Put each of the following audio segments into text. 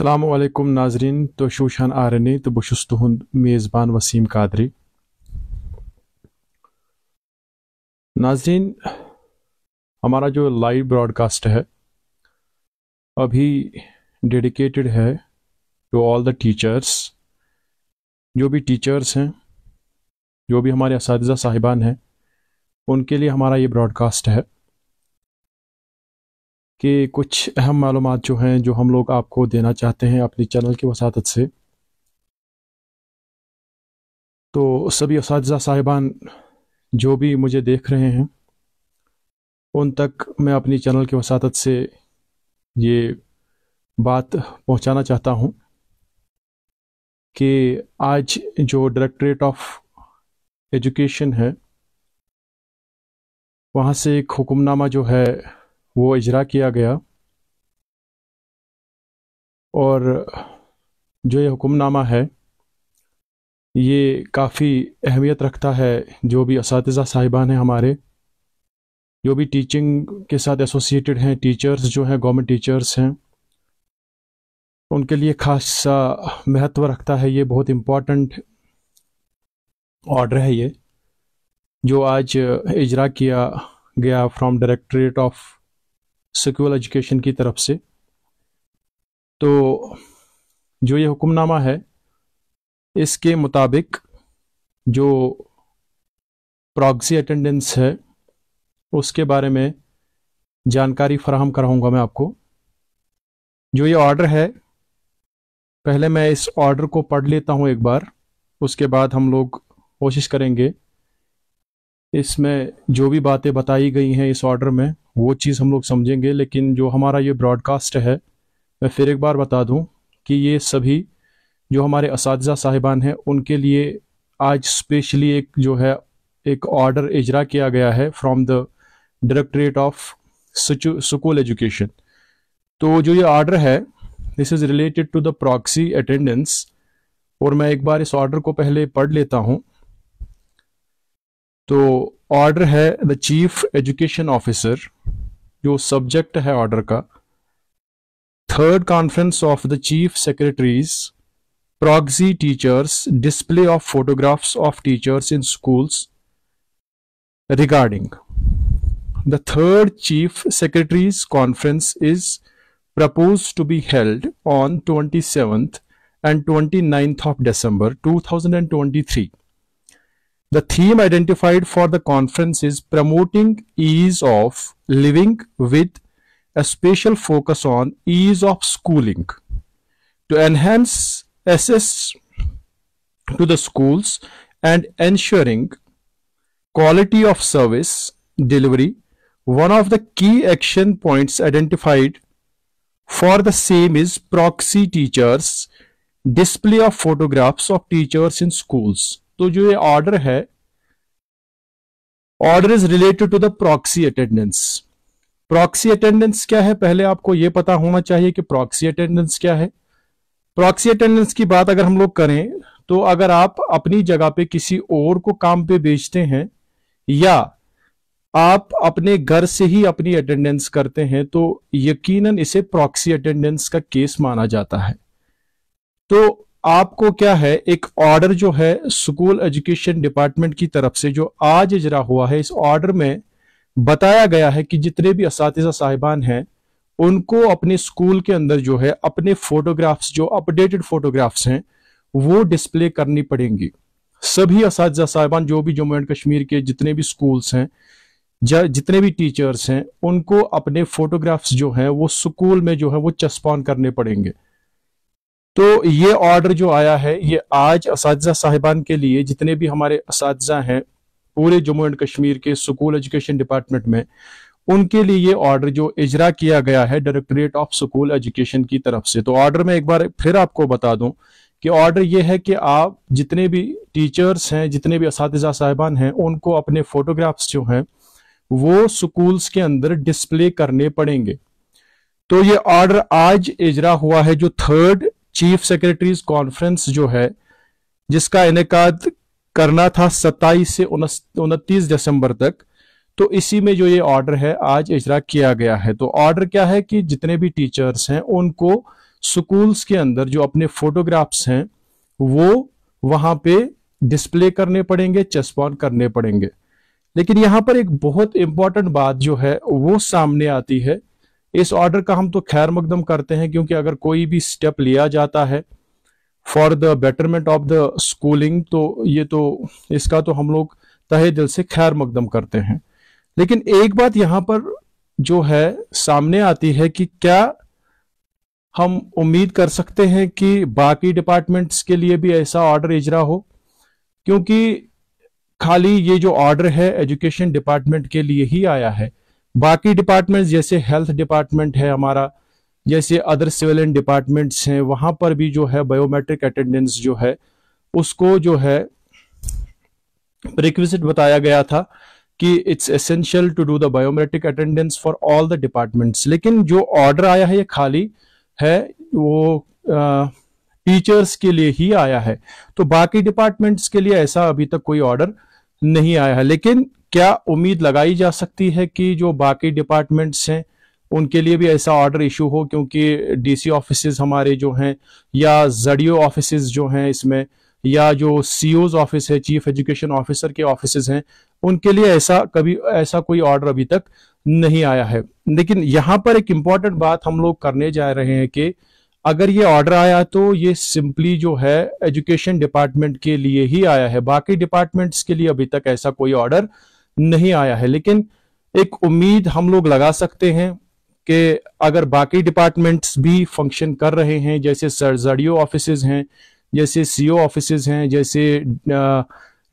अल्लाम नाजरीन तुम वुशान आर एन ए तो बहुस तुद मेज़बान वसीम कादरी नाजरीन हमारा जो लाइव ब्रॉडकास्ट है अभी डेडिकेटेड है टू तो ऑल द टीचर्स जो भी टीचर्स हैं जो भी हमारे इस साहिबान हैं उनके लिए हमारा ये ब्रॉडकास्ट है कि कुछ अहम मालूम जो हैं जो हम लोग आपको देना चाहते हैं अपने चैनल की वसात से तो सभी उस साहिबान जो भी मुझे देख रहे हैं उन तक मैं अपनी चैनल की वसात से ये बात पहुंचाना चाहता हूं कि आज जो डायरेक्टरेट ऑफ एजुकेशन है वहाँ से एक हुक्मनामा जो है वो इजरा किया गया और जो ये हुक्मनामा है ये काफ़ी अहमियत रखता है जो भी इस साहिबान हैं हमारे जो भी टीचिंग के साथ एसोसिएटेड हैं टीचर्स जो हैं गवर्नमेंट टीचर्स हैं उनके लिए खासा महत्व रखता है ये बहुत इम्पॉर्टेंट ऑर्डर है ये जो आज इजरा किया गया from directorate of school education की तरफ से तो जो ये हुक्मनामा है इसके मुताबिक जो प्रॉक्सी अटेंडेंस है उसके बारे में जानकारी फराहम कराऊंगा मैं आपको जो ये ऑर्डर है पहले मैं इस ऑर्डर को पढ़ लेता हूँ एक बार उसके बाद हम लोग कोशिश करेंगे इसमें जो भी बातें बताई गई हैं इस ऑर्डर में वो चीज़ हम लोग समझेंगे लेकिन जो हमारा ये ब्रॉडकास्ट है मैं फिर एक बार बता दूं कि ये सभी जो हमारे इस साहिबान हैं उनके लिए आज स्पेशली एक जो है एक ऑर्डर इजरा किया गया है from the directorate of school education तो जो ये ऑर्डर है this is related to the proxy attendance और मैं एक बार इस ऑर्डर को पहले पढ़ लेता हूँ तो ऑर्डर है द चीफ एजुकेशन ऑफिसर जो सब्जेक्ट है ऑर्डर का third conference of the chief secretaries proxy teachers display of photographs of teachers in schools regarding the third chief secretaries conference is propose to be held on twenty seventh and twenty ninth of December two thousand and twenty three The theme identified for the conference is promoting ease of living with a special focus on ease of schooling to enhance access to the schools and ensuring quality of service delivery. One of the key action points identified for the same is proxy teachers, display of photographs of teachers in schools तो जो ये order है order is related to the proxy attendance proxy attendance क्या है पहले आपको यह पता होना चाहिए कि प्रॉक्सी अटेंडेंस क्या है प्रॉक्सी अटेंडेंस की बात अगर हम लोग करें तो अगर आप अपनी जगह पे किसी और को काम पे बेचते हैं या आप अपने घर से ही अपनी अटेंडेंस करते हैं तो यकीनन इसे प्रॉक्सी अटेंडेंस का केस माना जाता है तो आपको क्या है एक ऑर्डर जो है स्कूल एजुकेशन डिपार्टमेंट की तरफ से जो आज इजरा हुआ है इस ऑर्डर में बताया गया है कि जितने भी इस साहिबान हैं उनको अपने स्कूल के अंदर जो है अपने फोटोग्राफ्स जो अपडेटेड फोटोग्राफ्स हैं वो डिस्प्ले करनी पड़ेंगी सभी इस साहिबान जो भी जम्मू एंड कश्मीर के जितने भी स्कूल्स हैं जितने भी टीचर्स हैं उनको अपने फोटोग्राफ्स जो हैं वो स्कूल में जो है वो चस्पॉन करने पड़ेंगे तो ये ऑर्डर जो आया है ये आज इस साहिबान के लिए जितने भी हमारे इस हैं पूरे जम्मू एंड कश्मीर के स्कूल एजुकेशन डिपार्टमेंट में उनके लिए ये ऑर्डर जो इजरा किया गया है डायरेक्टरेट ऑफ स्कूल एजुकेशन की तरफ से तो ऑर्डर में एक बार फिर आपको बता दूं कि ऑर्डर ये है कि आप जितने भी टीचर्स हैं जितने भी इसजा साहिबान हैं उनको अपने फोटोग्राफ्स जो हैं वो स्कूल्स के अंदर डिस्प्ले करने पड़ेंगे तो ये ऑर्डर आज इजरा हुआ है जो थर्ड चीफ सेक्रेटरीज कॉन्फ्रेंस जो है जिसका इनका करना था 27 से उनतीस दिसंबर तक तो इसी में जो ये ऑर्डर है आज इजरा किया गया है तो ऑर्डर क्या है कि जितने भी टीचर्स हैं उनको स्कूल्स के अंदर जो अपने फोटोग्राफ्स हैं वो वहां पे डिस्प्ले करने पड़ेंगे चस्पॉन करने पड़ेंगे लेकिन यहां पर एक बहुत इंपॉर्टेंट बात जो है वो सामने आती है इस ऑर्डर का हम तो खैर मकदम करते हैं क्योंकि अगर कोई भी स्टेप लिया जाता है for the betterment of the schooling तो ये तो इसका तो हम लोग तहे दिल से खैर मकदम करते हैं लेकिन एक बात यहाँ पर जो है सामने आती है कि क्या हम उम्मीद कर सकते हैं कि बाकी डिपार्टमेंट्स के लिए भी ऐसा ऑर्डर इजरा हो क्योंकि खाली ये जो ऑर्डर है एजुकेशन डिपार्टमेंट के लिए ही आया है बाकी डिपार्टमेंट्स जैसे हेल्थ डिपार्टमेंट है हमारा जैसे अदर सिविलियन डिपार्टमेंट्स हैं वहाँ पर भी जो है बायोमेट्रिक अटेंडेंस जो है उसको जो है रिक्विजिट बताया गया था कि it's essential to do the biometric attendance for all the departments लेकिन जो ऑर्डर आया है ये खाली है वो टीचर्स के लिए ही आया है तो बाकी डिपार्टमेंट्स के लिए ऐसा अभी तक कोई ऑर्डर नहीं आया है लेकिन क्या उम्मीद लगाई जा सकती है कि जो बाकी डिपार्टमेंट्स हैं उनके लिए भी ऐसा ऑर्डर इशू हो क्योंकि डीसी ऑफिस हमारे जो हैं या जडियो ऑफिस जो हैं इसमें या जो सीओज ऑफिस e है चीफ एजुकेशन ऑफिसर के ऑफिस हैं उनके लिए ऐसा कभी ऐसा कोई ऑर्डर अभी तक नहीं आया है लेकिन यहाँ पर एक इम्पॉर्टेंट बात हम लोग करने जा रहे हैं कि अगर ये ऑर्डर आया तो ये सिंपली जो है एजुकेशन डिपार्टमेंट के लिए ही आया है बाकी डिपार्टमेंट्स के लिए अभी तक ऐसा कोई ऑर्डर नहीं आया है लेकिन एक उम्मीद हम लोग लगा सकते हैं कि अगर बाकी डिपार्टमेंट्स भी फंक्शन कर रहे हैं जैसे सरजडियो ऑफिस हैं जैसे सीओ ऑफिस हैं जैसे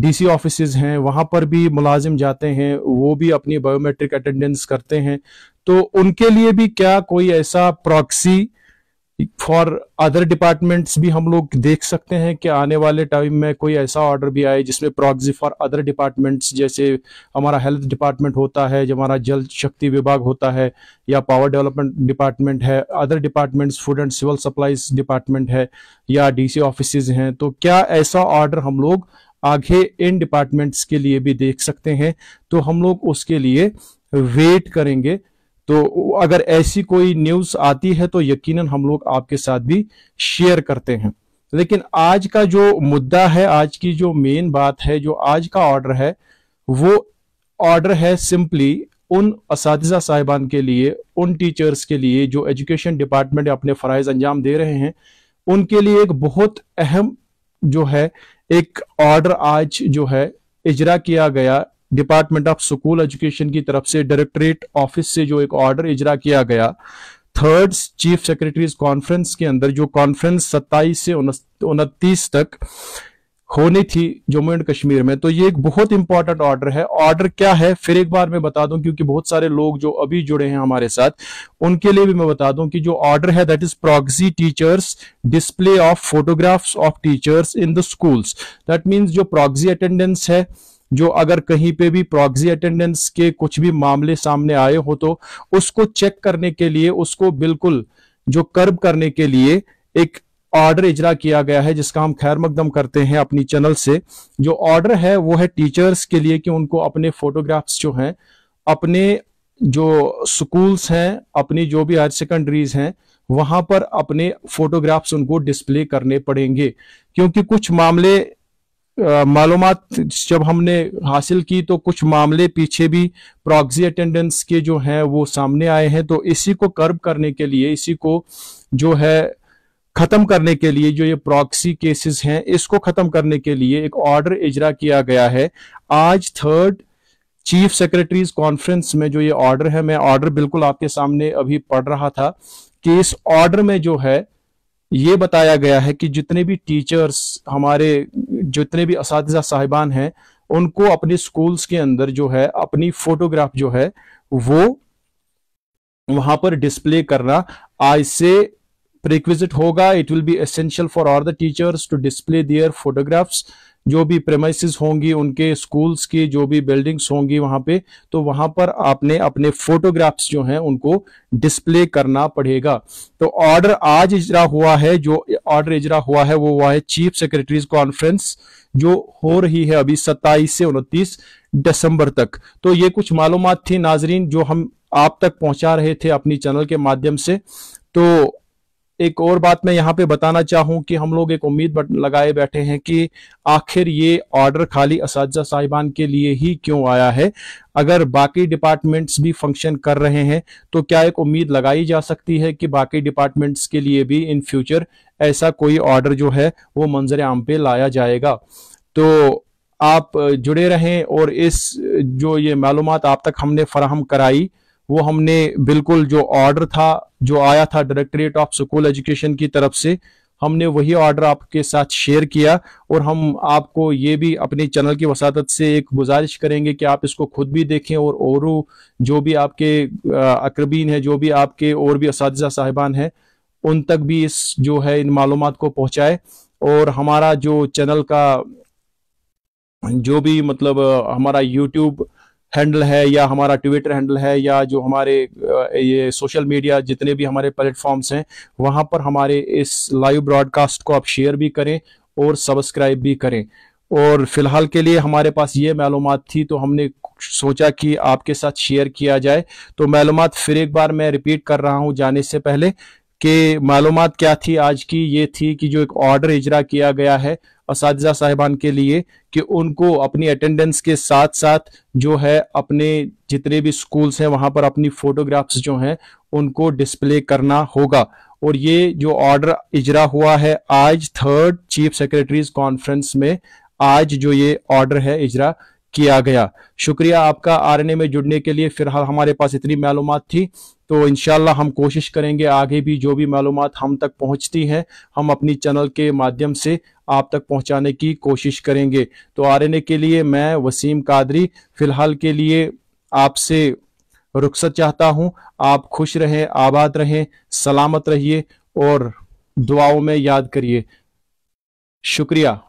डीसी ऑफिस हैं वहां पर भी मुलाजिम जाते हैं वो भी अपनी बायोमेट्रिक अटेंडेंस करते हैं तो उनके लिए भी क्या कोई ऐसा प्रॉक्सी फॉर अदर डिपार्टमेंट्स भी हम लोग देख सकते हैं कि आने वाले टाइम में कोई ऐसा ऑर्डर भी आए जिसमें प्रॉक्सी फॉर अदर डिपार्टमेंट्स जैसे हमारा हेल्थ डिपार्टमेंट होता है जो हमारा जल शक्ति विभाग होता है या पावर डेवलपमेंट डिपार्टमेंट है other departments food and civil supplies department है या डीसी ऑफिस हैं तो क्या ऐसा ऑर्डर हम लोग आगे इन डिपार्टमेंट्स के लिए भी देख सकते हैं तो हम लोग उसके लिए वेट करेंगे तो अगर ऐसी कोई न्यूज़ आती है तो यकीनन हम लोग आपके साथ भी शेयर करते हैं लेकिन आज का जो मुद्दा है आज की जो मेन बात है जो आज का ऑर्डर है वो ऑर्डर है सिंपली उन इस साहिबान के लिए उन टीचर्स के लिए जो एजुकेशन डिपार्टमेंट अपने फ़रज़ अंजाम दे रहे हैं उनके लिए एक बहुत अहम जो है एक ऑर्डर आज जो है इजरा किया गया डिपार्टमेंट ऑफ स्कूल एजुकेशन की तरफ से डायरेक्टरेट ऑफिस से जो एक ऑर्डर इजरा किया गया थर्ड चीफ सेक्रेटरीज कॉन्फ्रेंस के अंदर जो कॉन्फ्रेंस 27 से उनतीस तक होनी थी जम्मू एंड कश्मीर में तो ये एक बहुत इंपॉर्टेंट ऑर्डर है ऑर्डर क्या है फिर एक बार मैं बता दूं क्योंकि बहुत सारे लोग जो अभी जुड़े हैं हमारे साथ उनके लिए भी मैं बता दूं कि जो ऑर्डर है that is proxy teachers display of photographs of teachers in the schools that means जो प्रॉक्सी अटेंडेंस है जो अगर कहीं पे भी प्रॉक्सी अटेंडेंस के कुछ भी मामले सामने आए हो तो उसको चेक करने के लिए उसको बिल्कुल जो कर्ब करने के लिए एक ऑर्डर इजरा किया गया है जिसका हम खैर मकदम करते हैं अपनी चैनल से जो ऑर्डर है वो है टीचर्स के लिए कि उनको अपने फोटोग्राफ्स जो हैं अपने जो स्कूल्स हैं अपनी जो भी हायर सेकेंडरीज हैं वहां पर अपने फोटोग्राफ्स उनको डिस्प्ले करने पड़ेंगे क्योंकि कुछ मामले मालूम जब हमने हासिल की तो कुछ मामले पीछे भी प्रॉक्सी अटेंडेंस के जो हैं वो सामने आए हैं तो इसी को कर्ब करने के लिए इसी को जो है खत्म करने के लिए जो ये प्रॉक्सी केसेस हैं इसको खत्म करने के लिए एक ऑर्डर इजरा किया गया है आज थर्ड चीफ सेक्रेटरीज कॉन्फ्रेंस में जो ये ऑर्डर है मैं ऑर्डर बिल्कुल आपके सामने अभी पढ़ रहा था कि इस ऑर्डर में जो है ये बताया गया है कि जितने भी टीचर्स हमारे जितने भी इस साहिबान हैं उनको अपने स्कूल्स के अंदर जो है अपनी फोटोग्राफ जो है वो वहां पर डिस्प्ले करना आज से प्रिक्विजिट होगा it will be essential for all the teachers to display their photographs जो भी प्रेमाइसिस होंगी उनके स्कूल्स की जो भी बिल्डिंग्स होंगी वहां पे तो वहां पर आपने अपने फोटोग्राफ्स जो हैं उनको डिस्प्ले करना पड़ेगा तो ऑर्डर आज इजरा हुआ है जो ऑर्डर इजरा हुआ है वो हुआ है चीफ सेक्रेटरीज कॉन्फ्रेंस जो हो रही है अभी 27 से 29 दिसंबर तक तो ये कुछ मालूम थी नाजरीन जो हम आप तक पहुंचा रहे थे अपनी चैनल के माध्यम से तो एक और बात मैं यहाँ पे बताना चाहूँ कि हम लोग एक उम्मीद लगाए बैठे हैं कि आखिर ये ऑर्डर खाली इस साहिबान के लिए ही क्यों आया है अगर बाकी डिपार्टमेंट्स भी फंक्शन कर रहे हैं तो क्या एक उम्मीद लगाई जा सकती है कि बाकी डिपार्टमेंट्स के लिए भी इन फ्यूचर ऐसा कोई ऑर्डर जो है वो मंजर आम पे लाया जाएगा तो आप जुड़े रहें और इस जो ये मालूम आप तक हमने फराहम कराई वो हमने बिल्कुल जो ऑर्डर था जो आया था डायरेक्टरेट ऑफ स्कूल एजुकेशन की तरफ से हमने वही ऑर्डर आपके साथ शेयर किया और हम आपको ये भी अपने चैनल की वसादत से एक गुजारिश करेंगे कि आप इसको खुद भी देखें और और जो भी आपके अकरबीन है जो भी आपके और भी इस साहिबान हैं उन तक भी इस जो है इन मालूम को पहुँचाए और हमारा जो चैनल का जो भी मतलब हमारा यूट्यूब हैंडल है या हमारा ट्विटर हैंडल है या जो हमारे ये सोशल मीडिया जितने भी हमारे प्लेटफॉर्म्स हैं वहाँ पर हमारे इस लाइव ब्रॉडकास्ट को आप शेयर भी करें और सब्सक्राइब भी करें और फिलहाल के लिए हमारे पास ये मालूम थी तो हमने सोचा कि आपके साथ शेयर किया जाए तो मालूम फिर एक बार मैं रिपीट कर रहा हूँ जाने से पहले कि मालूम क्या थी आज की ये थी कि जो एक ऑर्डर इजरा किया गया है इस साहिबान के लिए कि उनको अपनी अटेंडेंस के साथ साथ जो है अपने जितने भी स्कूल्स हैं वहां पर अपनी फोटोग्राफ्स जो हैं उनको डिस्प्ले करना होगा और ये जो ऑर्डर इजरा हुआ है आज थर्ड चीफ सेक्रेटरीज कॉन्फ्रेंस में आज जो ये ऑर्डर है इजरा किया गया शुक्रिया आपका आरएनए में जुड़ने के लिए फिलहाल हमारे पास इतनी मालूम थी तो इन हम कोशिश करेंगे आगे भी जो भी मालूम हम तक पहुँचती हैं हम अपनी चैनल के माध्यम से आप तक पहुँचाने की कोशिश करेंगे तो आर के लिए मैं वसीम कादरी फ़िलहाल के लिए आपसे रुख्सत चाहता हूँ आप खुश रहें आबाद रहें सलामत रहिए और दुआओं में याद करिए शुक्रिया